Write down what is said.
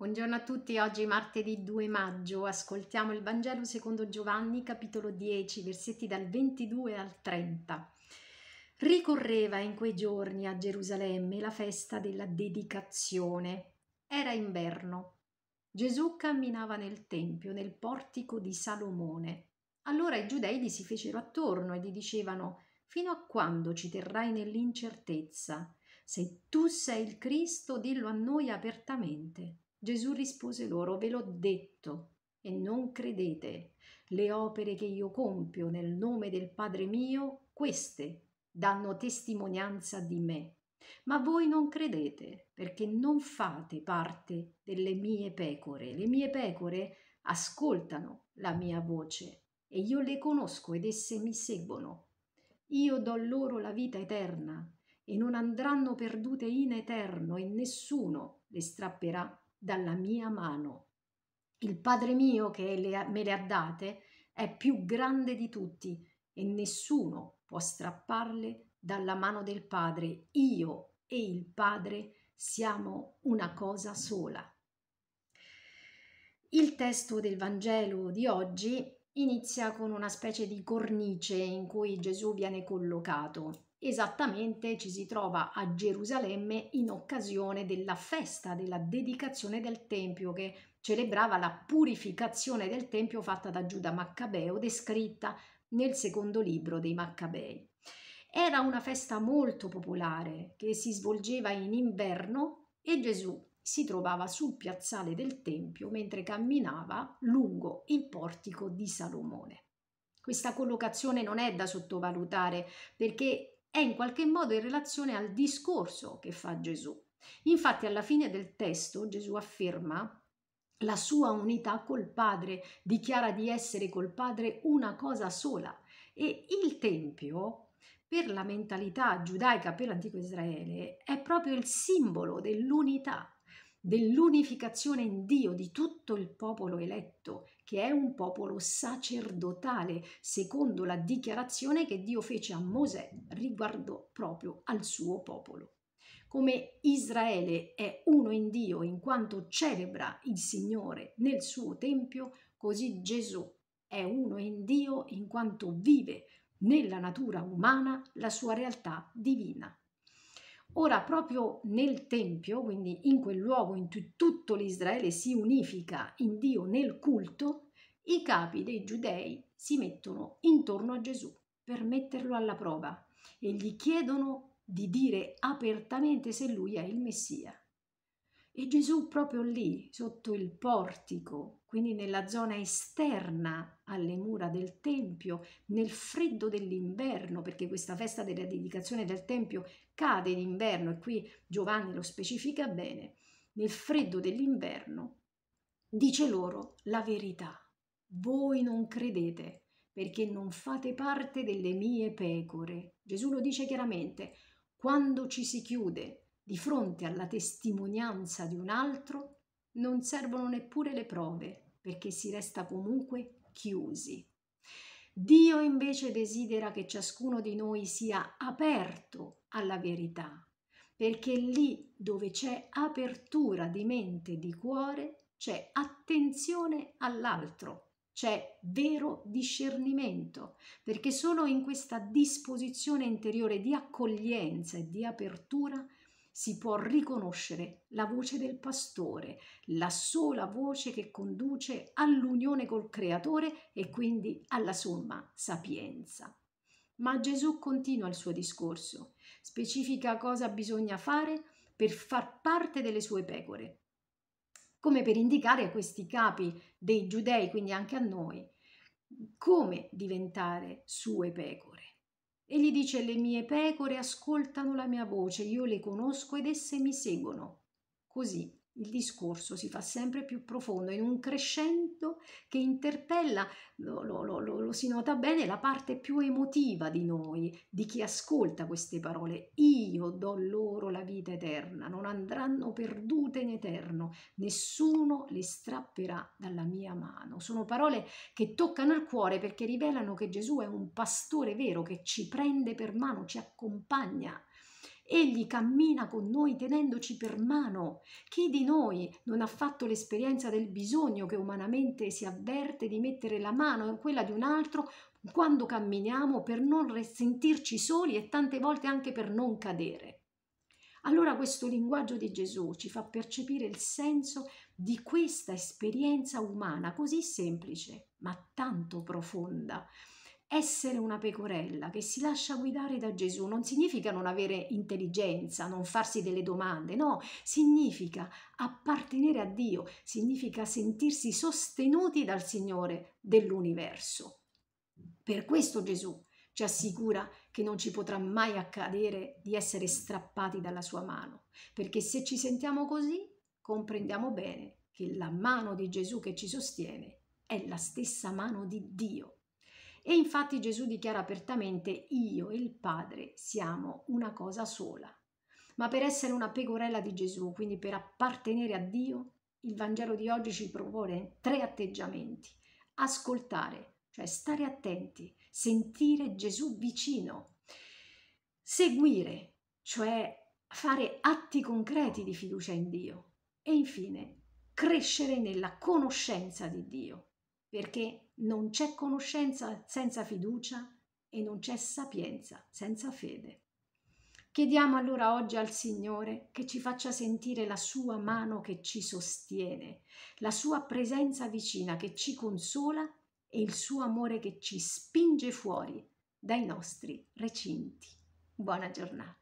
Buongiorno a tutti, oggi martedì 2 maggio ascoltiamo il Vangelo secondo Giovanni capitolo 10 versetti dal 22 al 30. Ricorreva in quei giorni a Gerusalemme la festa della dedicazione. Era inverno. Gesù camminava nel Tempio, nel portico di Salomone. Allora i giudei gli si fecero attorno e gli dicevano Fino a quando ci terrai nell'incertezza? Se tu sei il Cristo, dillo a noi apertamente. Gesù rispose loro, ve l'ho detto e non credete. Le opere che io compio nel nome del Padre mio, queste danno testimonianza di me. Ma voi non credete, perché non fate parte delle mie pecore. Le mie pecore ascoltano la mia voce e io le conosco ed esse mi seguono. Io do loro la vita eterna e non andranno perdute in eterno e nessuno le strapperà dalla mia mano. Il Padre mio che le, me le ha date è più grande di tutti e nessuno può strapparle dalla mano del Padre. Io e il Padre siamo una cosa sola. Il testo del Vangelo di oggi inizia con una specie di cornice in cui Gesù viene collocato. Esattamente ci si trova a Gerusalemme in occasione della festa della dedicazione del Tempio che celebrava la purificazione del Tempio fatta da Giuda Maccabeo, descritta nel secondo libro dei Maccabei. Era una festa molto popolare che si svolgeva in inverno e Gesù si trovava sul piazzale del Tempio mentre camminava lungo il portico di Salomone. Questa collocazione non è da sottovalutare perché è in qualche modo in relazione al discorso che fa Gesù. Infatti alla fine del testo Gesù afferma la sua unità col Padre, dichiara di essere col Padre una cosa sola e il Tempio per la mentalità giudaica, per l'antico Israele, è proprio il simbolo dell'unità dell'unificazione in Dio di tutto il popolo eletto, che è un popolo sacerdotale, secondo la dichiarazione che Dio fece a Mosè riguardo proprio al suo popolo. Come Israele è uno in Dio in quanto celebra il Signore nel suo Tempio, così Gesù è uno in Dio in quanto vive nella natura umana la sua realtà divina. Ora proprio nel Tempio, quindi in quel luogo in cui tutto l'Israele si unifica in Dio nel culto, i capi dei giudei si mettono intorno a Gesù per metterlo alla prova e gli chiedono di dire apertamente se lui è il Messia. E Gesù proprio lì, sotto il portico, quindi nella zona esterna alle mura del Tempio, nel freddo dell'inverno, perché questa festa della dedicazione del Tempio cade in inverno e qui Giovanni lo specifica bene, nel freddo dell'inverno, dice loro la verità. Voi non credete perché non fate parte delle mie pecore. Gesù lo dice chiaramente, quando ci si chiude di fronte alla testimonianza di un altro, non servono neppure le prove, perché si resta comunque chiusi. Dio invece desidera che ciascuno di noi sia aperto alla verità, perché lì dove c'è apertura di mente e di cuore, c'è attenzione all'altro, c'è vero discernimento, perché solo in questa disposizione interiore di accoglienza e di apertura si può riconoscere la voce del pastore, la sola voce che conduce all'unione col Creatore e quindi alla somma sapienza. Ma Gesù continua il suo discorso, specifica cosa bisogna fare per far parte delle sue pecore, come per indicare a questi capi dei giudei, quindi anche a noi, come diventare sue pecore. Egli dice le mie pecore ascoltano la mia voce, io le conosco ed esse mi seguono. Così il discorso si fa sempre più profondo, in un crescendo che interpella, lo, lo, lo, lo, si nota bene, la parte più emotiva di noi, di chi ascolta queste parole. Io do loro la vita eterna, non andranno perdute in eterno, nessuno le strapperà dalla mia mano. Sono parole che toccano il cuore perché rivelano che Gesù è un pastore vero che ci prende per mano, ci accompagna Egli cammina con noi tenendoci per mano. Chi di noi non ha fatto l'esperienza del bisogno che umanamente si avverte di mettere la mano in quella di un altro quando camminiamo per non sentirci soli e tante volte anche per non cadere? Allora questo linguaggio di Gesù ci fa percepire il senso di questa esperienza umana così semplice, ma tanto profonda, essere una pecorella che si lascia guidare da Gesù non significa non avere intelligenza, non farsi delle domande, no, significa appartenere a Dio, significa sentirsi sostenuti dal Signore dell'universo. Per questo Gesù ci assicura che non ci potrà mai accadere di essere strappati dalla sua mano, perché se ci sentiamo così comprendiamo bene che la mano di Gesù che ci sostiene è la stessa mano di Dio e infatti Gesù dichiara apertamente io e il Padre siamo una cosa sola. Ma per essere una pecorella di Gesù, quindi per appartenere a Dio, il Vangelo di oggi ci propone tre atteggiamenti. Ascoltare, cioè stare attenti, sentire Gesù vicino. Seguire, cioè fare atti concreti di fiducia in Dio. E infine, crescere nella conoscenza di Dio, perché non c'è conoscenza senza fiducia e non c'è sapienza senza fede. Chiediamo allora oggi al Signore che ci faccia sentire la sua mano che ci sostiene, la sua presenza vicina che ci consola e il suo amore che ci spinge fuori dai nostri recinti. Buona giornata.